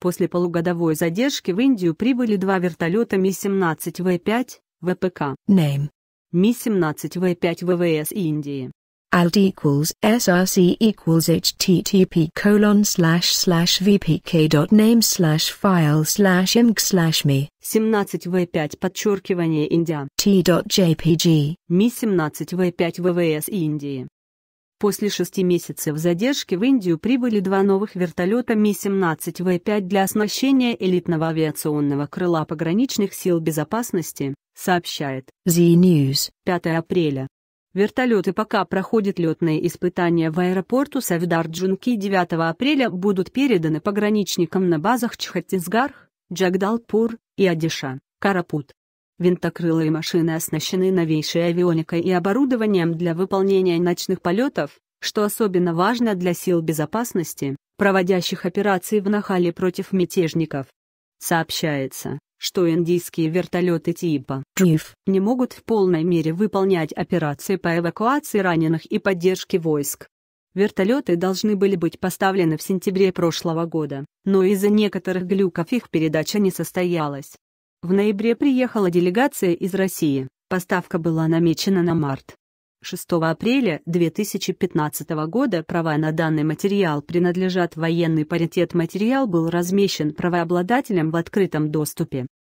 После полугодовой задержки в Индию прибыли два вертолета Ми-17В5 ВПК. Name. Ми-17В5 ВВС Индии. Alt equals src equals http colon slash slash vpk.name slash file slash img slash me 17v5 подчеркивание Индия t.jpg ми 17v5 ВВС Индии После шести месяцев задержки в Индию прибыли два новых вертолета Ми-17В5 для оснащения элитного авиационного крыла пограничных сил безопасности, сообщает Z News 5 апреля. Вертолеты пока проходят летные испытания в аэропорту Савидар-Джунки 9 апреля будут переданы пограничникам на базах Чхаттисгарх, Джагдалпур и Адиша, Карапут. Винтокрылые машины оснащены новейшей авионикой и оборудованием для выполнения ночных полетов, что особенно важно для сил безопасности, проводящих операции в Нахале против мятежников. Сообщается, что индийские вертолеты типа «Джиф» не могут в полной мере выполнять операции по эвакуации раненых и поддержке войск. Вертолеты должны были быть поставлены в сентябре прошлого года, но из-за некоторых глюков их передача не состоялась. В ноябре приехала делегация из России, поставка была намечена на март. 6 апреля 2015 года права на данный материал принадлежат военный паритет материал был размещен правообладателем в открытом доступе.